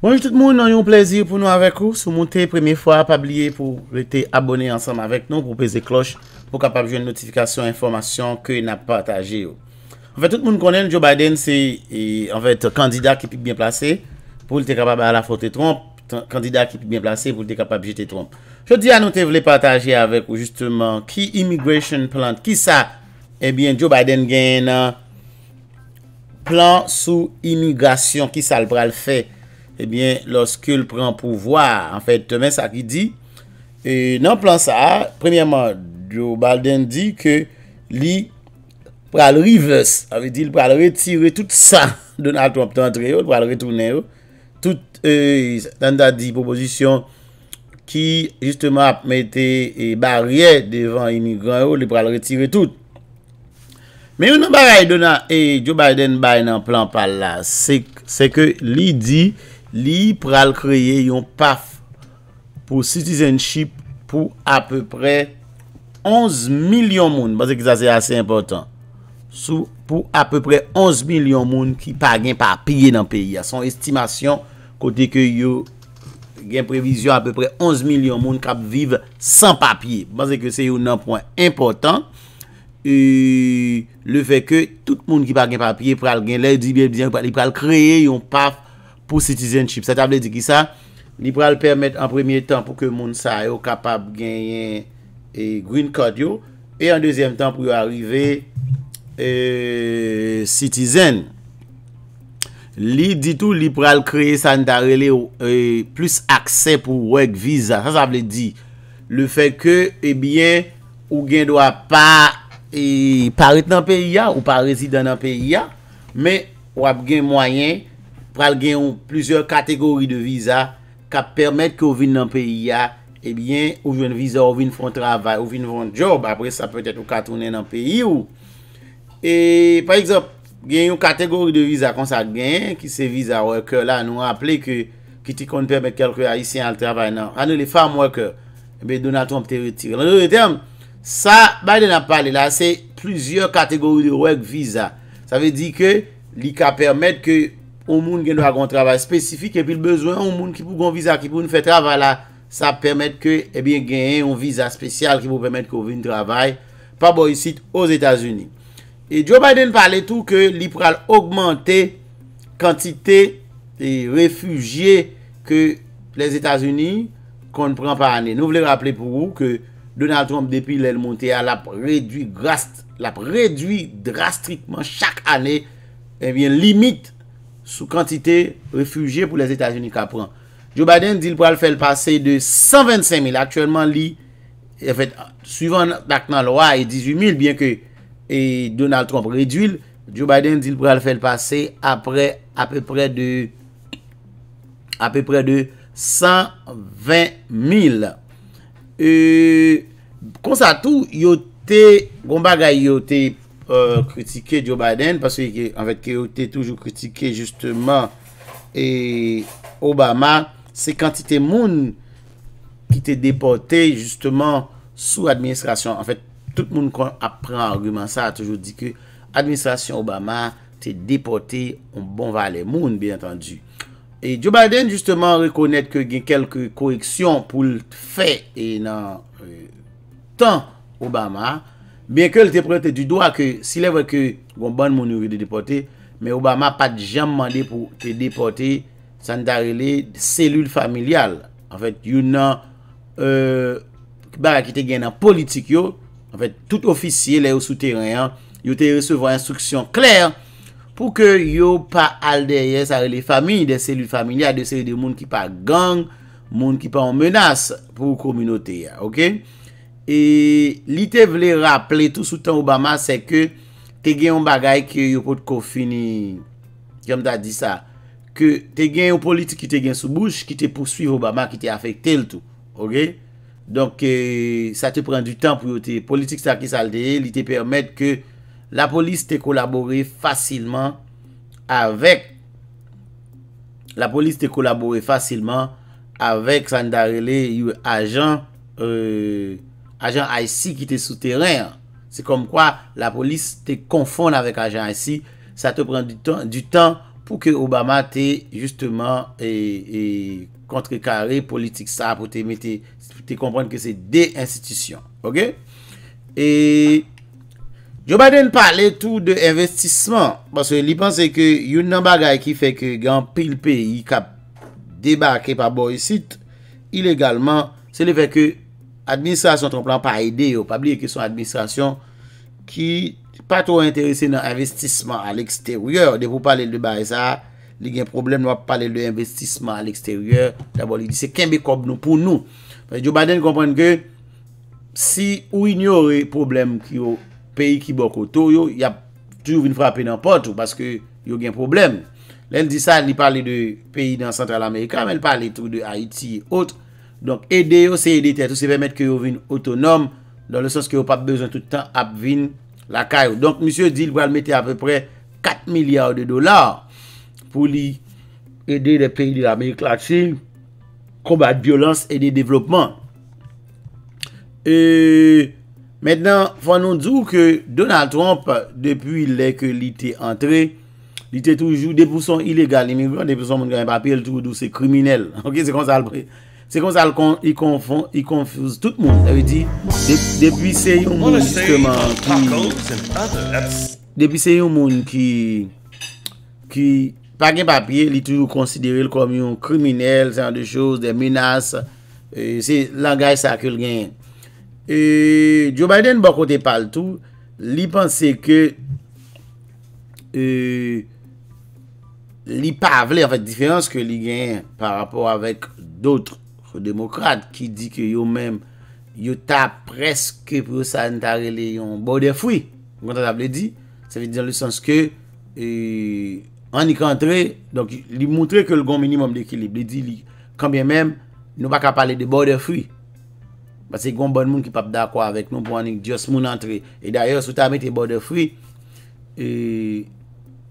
Bonjou tout moun, ayon plezir pou nou avek ou Sou moun te premiye fwa apabliye pou Le te abone ansam avek nou pou peze kloche Pou kapab jwen notifikasyon, informasyon Ke na pataje ou Enfè tout moun konen, Joe Biden se Enfè kandida ki pi bien plase Pou le te kapab a la fote tromp Kandida ki pi bien plase, pou le te kapab jete tromp Chou di a nou te vle pataje avek ou Justeman, ki immigration plant Ki sa, ebyen eh Joe Biden Gen Plan sou immigration Ki sa le pral fè ebyen, loske l pran pouvoar, an fèt, temè sa ki di, e, nan plan sa, premièman, Joe Biden di, ke li pral rives, avè di, l pral retire tout sa, Donald Trump tan tre yo, l pral retoune yo, tout, e, tanda di, proposisyon, ki, jistèman apmète, e, barye, devan immigrant yo, l pral retire tout. Mè yon nan baray, donan, e, Joe Biden bay nan plan pal la, se ke li di, Li pral kreye yon paf pou citizenship pou ap peu pre 11 milyon moun. Banse ki sa se ase ase important. Sou pou ap peu pre 11 milyon moun ki pa gen papye nan peyi. A son estimasyon kote ke yo gen prevision ap peu pre 11 milyon moun kap vive san papye. Banse ki se yo nan point important. E le fe ke tout moun ki pa gen papye pral gen le. Di bel diyan ki pral kreye yon paf. pou citizenship. Sa table di ki sa, liberal permet en premier tan pou ke moun sa yo kapab genyen e eh, green card yo, e en deuxième tan pou yo arrive e eh, citizen. Li di tou liberal kreye san darele eh, ou plus akse pou wèk visa. Sa table di, le fè ke, ebyen, ou gen do a pa paret nan peyi ya, ou pa residen nan peyi ya, me wèk gen mwanyen pral gen yon plusieurs kategori de visa ka permette ki ou vin nan peyi ya e bien ou vin visa ou vin fon travay ou vin fon job apre sa petet ou katounen nan peyi ou e par exemple gen yon kategori de visa kon sa gen ki se visa worker la nou aple ke ki ti kon permette kel kwe a isi an l travay nan an nou le farm worker eh be Donatom te retire nan nou le term sa ba yon ap pale la se plusieurs kategori de work visa sa ve di ke li ka permette ke ou moun gen nou a kon travay spesifik, epi l bezwen ou moun ki pou kon viza, ki pou nou fe travay la, sa ppermet ke, epi gen yon viza spesyal, ki pou ppermet kon ven travay, pa boyisit ou Etasuni. E Joe Biden pale tou, ke li pral augmente kantite e refugye ke les Etasuni kon pran pa ane. Nou vle rappele pou ou, ke Donald Trump depil el monte a la predui drastikman chak ane, epi en limite sou kantite refugie pou les Etats-Unis Kapran. Joe Biden dil pou al fèl pase de 125.000. Aktuellement, li, suivant la loi, 18.000 bien que Donald Trump réduit. Joe Biden dil pou al fèl pase apèpèpè de apèpèpè de 120.000. Konsatu, yote, gombaga yote, kritike euh, Joe Biden, parce que, en fait, il était toujours critiqué, justement, Obama, c'est quand il était moun qui était déporté, justement, sous l'administration. En fait, tout le monde qui a pris un argument ça a toujours dit que l'administration Obama était déportée en bon valet moun, bien entendu. Et Joe Biden, justement, reconnait que il y a quelques corrections pour le fait et dans le euh, temps Obama Bekèl te prete du do akè, si lè vè kè yon ban moun yon vide depote, mè ou ba ma pat jam mande pou te depote san ta rele selul familial. En fèt, yon nan, euh, barakite gen nan politik yo, en fèt, tout ofisye lè yo sou teren, yo te resevwa instruksyon klèr pou ke yo pa alde yè sa rele familie de selul familial, de selul de moun ki pa gang, moun ki pa o menas pou yon kominote ya. E li te vle rapple tout sou tan Obama se ke te gen yon bagay ki yo pot kofini. Kèm da di sa. Ke te gen yon politik ki te gen sou bouche ki te porsuiv Obama ki te afekte l tout. Ok. Donk ke sa te pren du tan pou yo te politik sa ki salde. Li te permette ke la polis te kolabori fasilman avek. La polis te kolabori fasilman avek san darele yon ajan. Eee. ajan IC ki te sou teren. Se kom kwa la polis te konfon avèk ajan IC, sa te pren du tan pou ke Obama te justman e, e, kontre kare politik sa pou te kompran ke se de institisyon. Ok? E, yo ba den pa lè tou de investisman, parce li panse ke yon nan bagay ki fe gen pil pe yi ka debake pa boy sit, ilègalman, se le fe ke administrasyon ton plan pa ede yo, pabliye ki son administrasyon ki pa tro interese nan investisman al eksteryor, de pou pale l de bari sa, li gen problem, nou pa pale l de investisman al eksteryor, d'abord li di se kenbe kob nou pou nou, fè di yo baden kompren ke si ou in yore problem ki yo peyi ki bok o to yo, tou yo vin frape nan potou, paske yo gen problem, l el di sa, li pale de peyi dan Central America, men pale tou de Haiti et autres, Donk e de yo se e de te, tout se ve mette ke yo vin otonom Donk le sens ke yo pa bezon tout tan ap vin la kayo Donk monsie Dill vo al mette a vepre 4 milyar de dolar Pou li e de de peyi li la mey klakse Kobat biolans e de devlopman E maintenant fonon djou ke Donald Trump Depi le ke li te entre Li te toujou depouson ilegal Ni mwen depouson moun ganyan pape, el toujou se kriminel Ok, se kon sa albrey Se kon sa l kon, i konfon, i konfouz tout moun. Ewi di, depi se yon moun juste man. Depi se yon moun ki pa gen papye, li tou konsidere l komyon kriminel, sè an de chos, de menas, se langaj sa ke l gen. Joe Biden, bo kote pal tou, li panse ke euh, li pa vle, an fè di fè ans ke li gen par rapport avèk doutre demokrade ki di ke yo men yo ta preske pro sanitare le yon border free kon ta tab le di, se ve di an le sens ke e, an yi kan tre, donk li moutre ke l gon minimum de ekilib, li di li kon bien men, nou pa ka pale de border free ba se yi gon bon moun ki pap da kwa vek, nou pou an yi dios moun entre e dayo sou ta mette border free e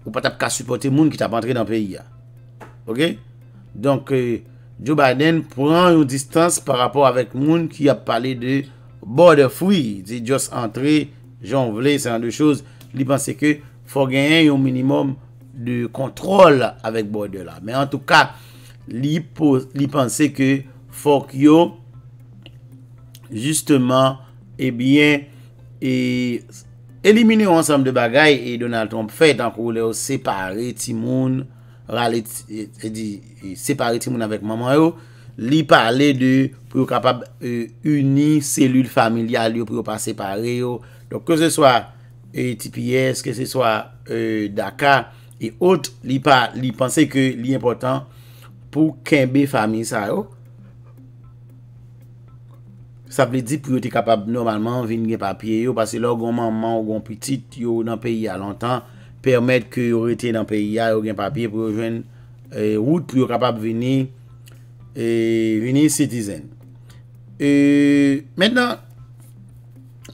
ou pa tab ka supporte moun ki tap entre dan peyi ya ok, donk e Joe Biden pran yon distanse par rapport avèk moun ki ap pale de border free. Di just entre, jan vle, san de chouse. Li panse ke fò ganyen yon minimum de kontrol avèk border la. Men an tou ka, li panse ke fò ki yo justman, e eh bien, elimine eh, yon ansam de bagay, e Donald Trump fè tan kou lè ou separe ti moun avèk. rale e di separe ti moun avek maman yo, li pale de pou yo kapab euh, uni selul familial yo pou yo euh, euh, pa separe yo. Donk ke se swa TPS, ke se swa Dakar, e ot li pense ke li important pou kembe familial yo. Sa ple di pou yo te kapab normalman vin gen papye yo, pase lor goun maman ou goun pitit yo nan peyi a lontan, Permet ke yon rete nan peyi ya Yon gen papye pou yon jwen Wout pou yon kapap vini Vini citizen Eee euh, Mèndan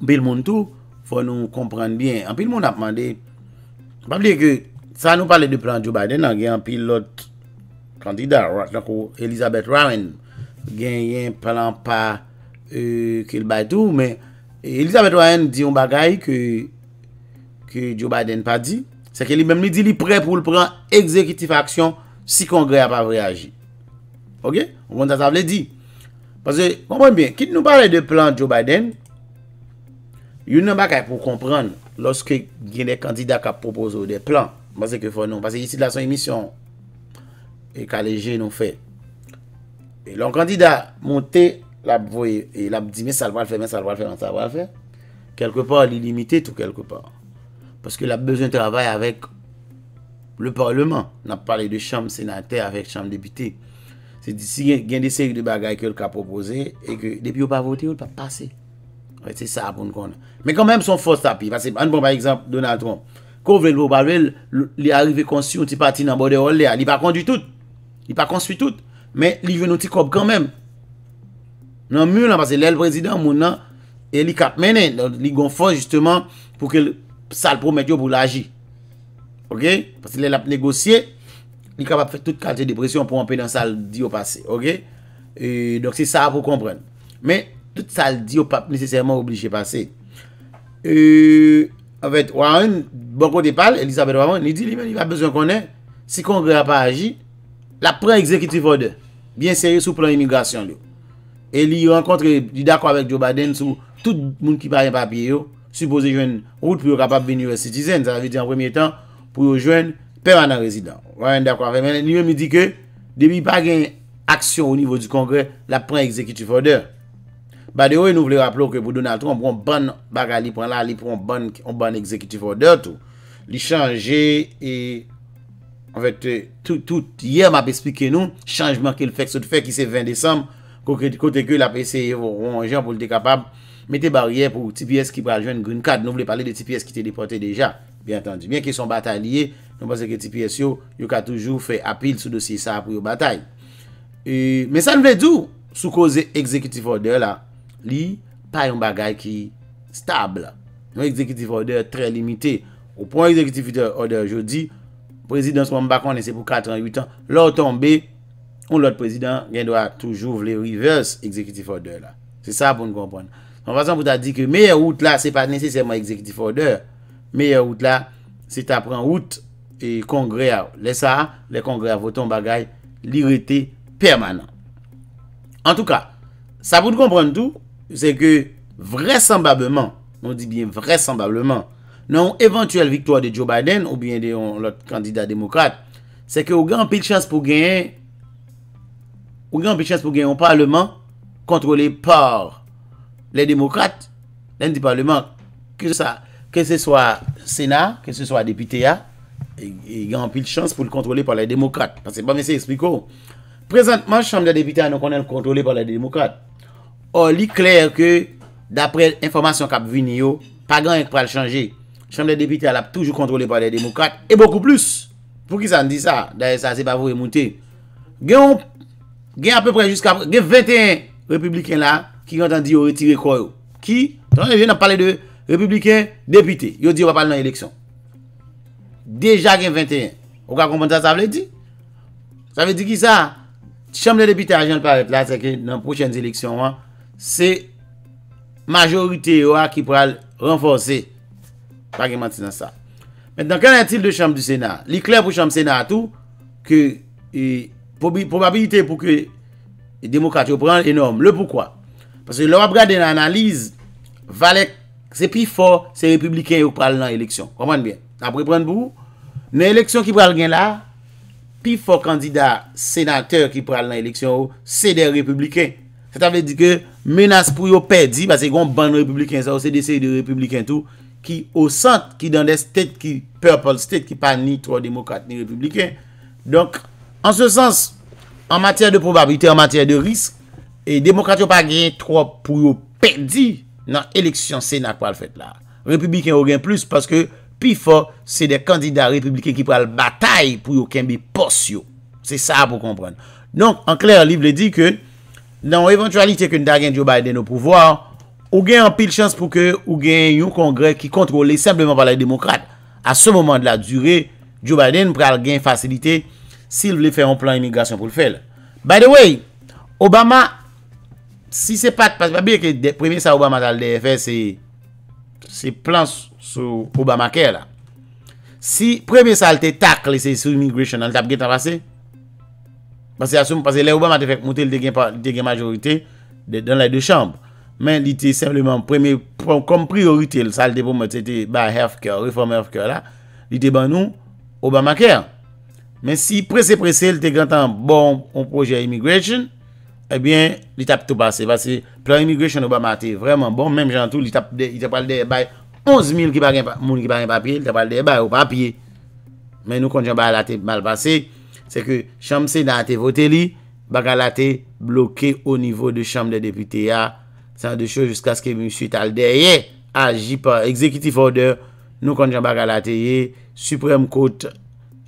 Pèl moun tou Fò nou komprende byen Anpèl moun apman de Pèl moun de ke San nou pale de plan Joe Biden An gen anpèl lot Kandida Elisabeth Warren Gen gen plan pa Eee euh, Kel bay tou Elisabeth Warren di yon bagay Ke Joe Biden pa di Se ke li mem li di li pre pou l pran ekzekitif aksyon si kongre a pa vre aji. Ok? Ou kon ta sa vle di. Pase, kompon bien, ki nou pale de plan Joe Biden, yon nan bak a pou kompran loske gen de kandida ka propose ou de plan. Mase ke fon nou. Pase yisi la son emisyon e ka leje nou fe. E lon kandida monte la bouye e la bi di men salwa l fe, men salwa l fe, men salwa l fe. Kelke non, pan li limite tou kelke pan. Paske la bezwen trabay avèk le parleman. Nan pale de chanm senatè avèk chanm depité. Se disi gen desè yon bagay ke l ka propose, e ke depi ou pa voti ou pa pase. Se sa apoun kon. Men kon menm son fòs api. An bon par exemple, Donald Trump. Kovre l vò barrel, li arive konsu yon ti pati nan bode rolle. Li pa kondwi tout. Li pa konsu tout. Men li ven yon ti kob kon menm. Nan mûr nan, pase l el prezident moun nan, e li katmenen. Li gon fòs justeman pou ke... Sal pou met yo pou laji Ok, pasi lè lap negosye Ni kapap fè tout kalche depresyon Pou anpè nan sal di yo pase, ok E, donk se sa pou kompren Men, tout sal di yo pa Niseseyman oubli jè pase E, anfèt, wawen Boko depal, Elisabeth Wawen, ni di li Yon ap bezon konen, si kongre ap pa aji La pre-exekitifode Bien serye sou plan imigrasyon yo E li yon ankontre Di dako avèk Joe Baden sou Tout moun ki pari anpapye yo supose jwen route pou yo kapab bin US Citizen, sa viti an premye tan pou yo jwen permanent resident. Wan, da kwa fe men, li men mi di ke, debi pa gen aksyon ou nivou du kongre, la pren ekzekitif odeur. Ba dewe nou vle rapplo ke pou Donald Trump, pou yon ban baka li pren la, li pren yon ban ekzekitif odeur tou. Li chanje, envek te, tout yè map espike nou, chanjman ke l fèk, sot fèk ki se 20 Desem, kote ke l apese yon rongen pou l dekapab, Mette barye pou TPS ki praljwen Green Card Nou vle pale de TPS ki teleporte deja Bien tendu, bien ki son batalye Nou base ke TPS yo, yo ka toujou fe apil Sou dosye sa pou yo batalye E, euh, men sa nou vle djou Sou koze Executive Order la Li, pa yon bagay ki Stable, nou Executive Order Tre limité, ou pou Executive Order Jodi, prezident sou mba kon Nese pou 88 an, lor tombe Ou lor prezident gen do a Toujou vle reverse Executive Order la Se sa pou nou komponne Mwen fason pou ta di ke meye route la, se pa nesey seman exekitif ordeur. Meye route la, se ta pren route, e kongre a lesa, le kongre a voton bagay, lirite permanant. En tou ka, sa pou te kompran tout, se ke vresembableman, nou di bien vresembableman, nou eventuel victoire de Joe Biden ou bien de l'ot kandida demokrate, se ke ou gen an pi de chans pou gen, ou gen an pi de chans pou gen yon parleman, kontrole par... Lè demokrate, lè di pavlouman Kè se sa, kè se sa sena Kè se sa depite ya E yon pi l chans pou l kontrole pò lè demokrate Pase pa mè se ekspliko Prezentman chanm lè depite a nou konen l kontrole pò lè demokrate Or li kler ke Dapre informasyon kap vini yo Pa gan ek pral chanje Chanm lè depite a l ap toujou kontrole pò lè demokrate E boku plus Pou ki sa n di sa, dè sa se pa vou emoute Gè yon Gè 21 republiken la Ki yon tan di yon retire kor yo. Ki, ton an gen nan pale de republiken depite. Yon di wap pale nan eleksyon. Deja gen 21. Ou ka kompenta sa vle di? Sa vle di ki sa? Chame de depite a jen pale la seke nan prochen eleksyon wan. Se majorite yo a ki pral renfose. Pake manti nan sa. Metan, ken yon til de chame du senar? Li kler pou chame senar tou ki eh, probabilite pou ki demokat yo pran enom. Le poukwa? Pase lor ap gade nan analize, valek se pi fo se republiken ou pral nan eleksyon. Koman bien. Aprepran pou, nan eleksyon ki pral gen la, pi fo kandida senateur ki pral nan eleksyon ou, se de republiken. Se ta ve di ke menas pou yo pedi, ba se yon ban republiken sa ou se de se de republiken tou, ki o sant ki dande state ki purple state, ki pa ni tro demokrate ni republiken. Donk, an se sens, an matyè de probabite, an matyè de risk, E demokrat yo pa gen tro pou yo pedi nan eleksyon sè na kwa l fèt la. Republiken yo gen plus paske pi fò se de kandida republiken ki pral batay pou yo ken bi pos yo. Se sa pou kompran. Non, an klèr li vle di ke nan eventualite ke nou da gen Joe Biden ou pou vwa, ou gen an pil chans pou ke ou gen yon kongre ki kontrole sempleman pa la demokrate. A se moman de la dure, Joe Biden pral gen fasilite sil vle fè yon plan imigrasyon pou l fèl. By the way, Obama... Si se pat, pa biye ki preme sa Obama talde e fe, se plan sou Obamacare la. Si preme sa al te takle se sou immigration al tap get an vase, pase asoum, pase le Obama te fe mwote li te gen majorite, de don la de chanm, men li te sempleman preme, kom priorite li sa al te poumete, se te ba health care, reform health care la, li te ban nou Obamacare. Men si prese prese li te gantan bon on proje immigration, Ebyen, eh li tap tou basse. Basse, plan immigration ou ba matè. Vreman bon, menm jantou, li tap al dèy bay. Onze mil ki bagen moun ki bagen papye, li tap al dèy bay ou papye. Men nou konjan ba alate mal basse. Se ke, chanm se nan te votè li, bagalate bloke ou nivou de chanm de deputè ya. San de chou, jiska skè mi suit al dèy. Ye, agi pa. Ekzekitif ode, nou konjan bagalate ye. Suprem kote,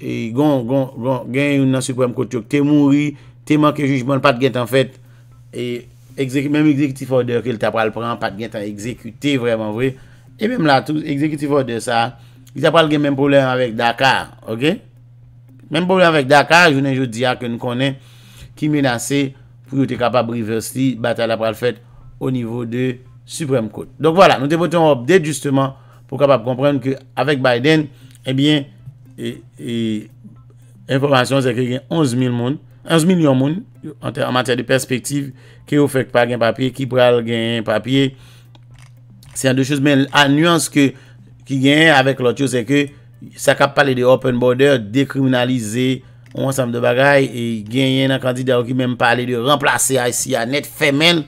gen yon nan suprem kote yon te mouri. tellement que jugement pas de en fait et même exécutif order qu'il t'a pas le prendre pas de à exécuté vraiment vrai et même là tout exécutif order ça il n'a pas le même problème avec Dakar OK même problème avec Dakar je ne je dis que nous connaît qui menacé pour être capable de reverser bataille après fait au niveau de Supreme Court. Donc voilà, nous devons un update justement pour capable comprendre que avec Biden, eh bien, et, information c'est qu'il y a 11 000 monde 11 milyon moun an mater de perspektiv ki ou fek pa gen papye ki pral gen papye se an de chouz men an nuans ki gen en avek lot chouz se ke sa kap pale de open border dekriminalize on ansam de bagay e gen en an kandida ou ki menm pale de remplase a y si an net femen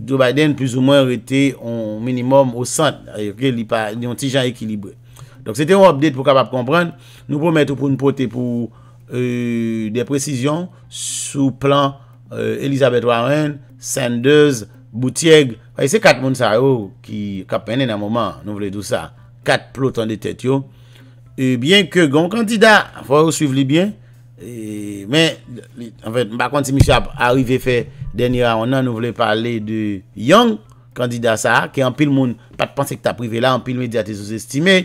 do Biden plus ou mwen rete on minimum o sant yon ti jan ekilibre donk se te ou update pou kapap kompran nou pou met ou pou nou pote pou Euh, de presisyon sou plan euh, Elizabeth Warren, Sanders, Boutiègue, fay se kat moun sa yo ki kap mènen an mouman nou vle dou sa kat plotan de tètyo e bien ke goun kandida foy ou suiv li bien men, en fèt, mba konti mi chap arrive fè deni an nou vle pale de yon kandida sa, ki an pil moun pat pensek ta prive la, an pil mèdiate sou sestime,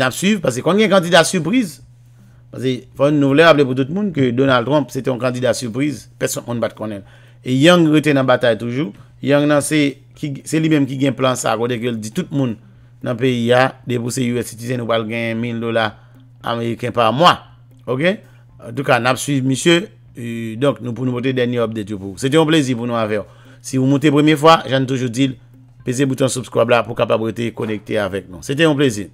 nan suiv pasè kongen kandida sürpriz Fon nou vle aple pou tout moun ke Donald Trump se te yon kandida surprise, peson kon bat kon el. E yon rete nan batay toujou. Yon nan se li menm ki gen plan sa akwa de ke l di tout moun nan peyi ya de pou se US citizen ou pal gen 1000 dola Ameriken pa mwa. Ok? En tout ka, nab suive misye, donc nou pou nou vote deni op de tupou. Se te yon plezi pou nou aveyo. Si vou monte premiye fwa, jan toujou dil pese buton subscribe la pou kapabrete konekte avek nou. Se te yon plezi.